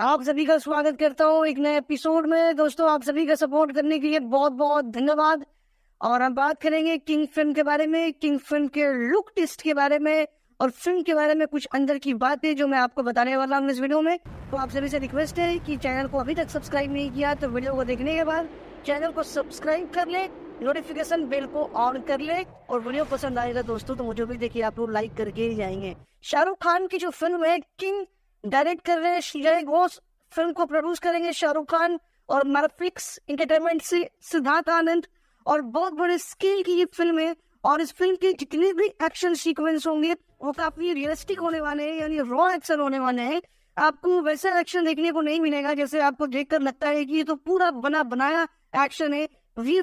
आप सभी का स्वागत करता हूँ एक नए एपिसोड में दोस्तों आप सभी का सपोर्ट करने के लिए बहुत बहुत धन्यवाद और हम बात करेंगे किंग फिल्म के बारे में किंग फिल्म के लुक टेस्ट के बारे में और फिल्म के बारे में कुछ अंदर की बातें जो मैं आपको बताने वाला हूँ इस वीडियो में तो आप सभी से रिक्वेस्ट है कि चैनल को अभी तक सब्सक्राइब नहीं किया तो वीडियो को देखने के बाद चैनल को सब्सक्राइब कर ले नोटिफिकेशन बेल को ऑन कर ले और वीडियो पसंद आएगा दोस्तों तो मुझे भी देखिए आप लोग लाइक करके ही जाएंगे शाहरुख खान की जो फिल्म है किंग डायरेक्ट कर रहे हैं श्रीजय घोष फिल्म को प्रोड्यूस करेंगे शाहरुख खान और मार्फिक्स इंटरटेनमेंट से सिद्धार्थ आनंद और बहुत बड़े स्केल की ये फिल्म है और इस फिल्म के जितने भी एक्शन सीक्वेंस होंगे वो काफी रियलिस्टिक होने वाले हैं यानी रॉ एक्शन होने वाले हैं आपको वैसा एक्शन देखने को नहीं मिलेगा जैसे आपको देखकर लगता है कि ये तो पूरा बना बनाया एक्शन है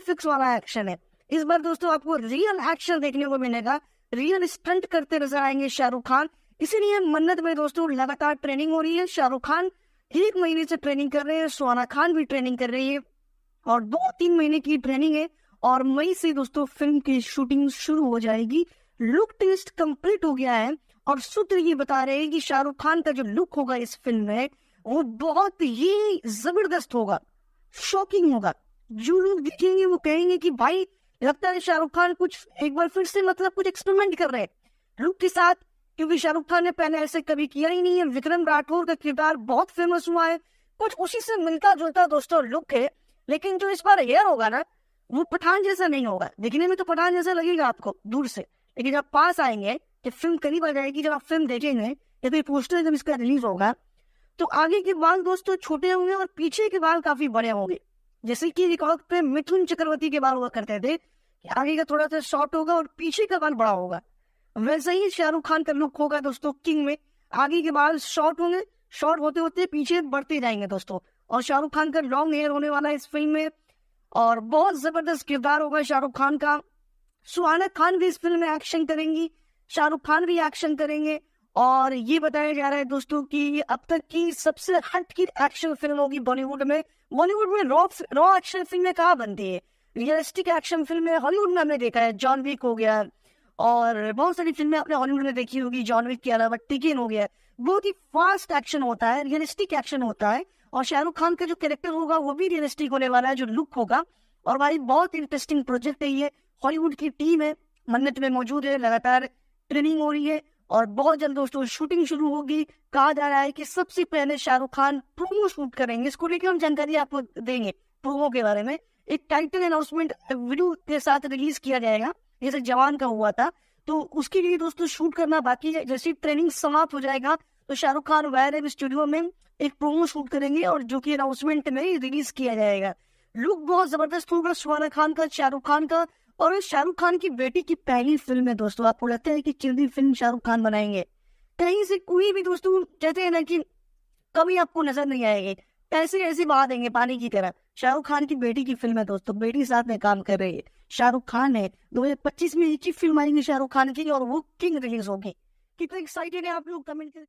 फिक्स वाला एक्शन है इस बार दोस्तों आपको रियल एक्शन देखने को मिलेगा रियल स्टंट करते नजर आएंगे शाहरुख खान इसीलिए मन्नत में दोस्तों लगातार ट्रेनिंग हो रही है शाहरुख खान एक महीने से ट्रेनिंग कर रहे हैं सोना खान भी ट्रेनिंग कर रही है और दो तीन महीने की ट्रेनिंग है और मई से दोस्तों फिल्म की शूटिंग शुरू हो जाएगी लुक टेस्ट कंप्लीट हो गया है और सूत्र ये बता रहे हैं कि शाहरुख खान का जो लुक होगा इस फिल्म में वो बहुत ही जबरदस्त होगा शॉकिंग होगा जो लोग दिखेंगे वो कहेंगे कि भाई लगता है शाहरुख खान कुछ एक बार फिर से मतलब कुछ एक्सपेरिमेंट कर रहे हैं लुक के साथ क्योंकि शाहरुख खान ने पहले ऐसे कभी किया ही नहीं है विक्रम राठौर का किरदार बहुत फेमस हुआ है कुछ उसी से मिलता जुलता दोस्तों लुक है लेकिन जो इस बार हेयर होगा ना वो पठान जैसा नहीं होगा दिखने में तो पठान जैसा लगेगा आपको दूर से लेकिन जब पास आएंगे जब फिल्म करीब आ जाएगी जब आप फिल्म देखेंगे या फिर पोस्टर जब इसका रिलीज होगा तो आगे के बाल दोस्तों छोटे होंगे और पीछे के बाल काफी बड़े होंगे जैसे कि रिकॉर्ड पे मिथुन चक्रवर्ती के बाल हुआ करते थे आगे का थोड़ा सा शॉर्ट होगा और पीछे का बाल बड़ा होगा वैसे ही शाहरुख खान का लुक होगा दोस्तों किंग में आगे के बाल शॉर्ट होंगे शॉर्ट होते होते पीछे बढ़ते जाएंगे दोस्तों और शाहरुख खान का लॉन्ग हेयर होने वाला है इस फिल्म में और बहुत जबरदस्त किरदार होगा शाहरुख खान का सुहाना खान भी इस फिल्म में एक्शन करेंगी शाहरुख खान भी एक्शन करेंगे और ये बताया जा रहा है दोस्तों कि अब तक की सबसे हट की एक्शन फिल्म होगी बॉलीवुड में बॉलीवुड में रॉ रॉ एक्शन फिल्में कहा बनती है रियलिस्टिक एक्शन फिल्म में हॉलीवुड में हमने देखा है जॉन विक हो गया और बहुत सारी फिल्में आपने हॉलीवुड में देखी होगी जॉन विक के अलावा टिकेन हो गया बहुत ही फास्ट एक्शन होता है रियलिस्टिक एक्शन होता है और शाहरुख खान का जो कैरेक्टर होगा वो भी रियलिस्टिक होने वाला है जो लुक होगा और भाई बहुत इंटरेस्टिंग प्रोजेक्ट है ये हॉलीवुड की टीम है मन्नत में मौजूद है लगातार ट्रेनिंग हो रही है और बहुत जल्द दोस्तों शूटिंग शुरू होगी कहा जा रहा है कि सबसे पहले शाहरुख खान प्रोमो शूट करेंगे इसको लेकर हम जानकारी आपको देंगे प्रोमो के बारे में एक टाइटल अनाउंसमेंट वीडियो के साथ रिलीज किया जाएगा जैसे जवान का हुआ था तो उसके लिए दोस्तों शूट करना बाकी है जैसे ट्रेनिंग समाप्त हो जाएगा तो शाहरुख खान वायर स्टूडियो में एक प्रोमो शूट करेंगे और जो कि अनाउंसमेंट में रिलीज किया जाएगा लुक बहुत जबरदस्त होगा सुहाना खान का शाहरुख खान का और शाहरुख खान की बेटी की पहली फिल्म है दोस्तों आपको लगता है कि चिल्ड्री फिल्म शाहरुख खान बनाएंगे कहीं से कोई भी दोस्तों कहते हैं ना कि कमी आपको नजर नहीं आएगी ऐसी ऐसी बात है पानी की तरह शाहरुख खान की बेटी की फिल्म है दोस्तों बेटी साथ में काम कर रही है शाहरुख खान है पच्चीस में एक ही फिल्म आएगी शाहरुख खान की और वो किंग रिलीज होगी कितने एक्साइटेड है आप लोग कमेंट कर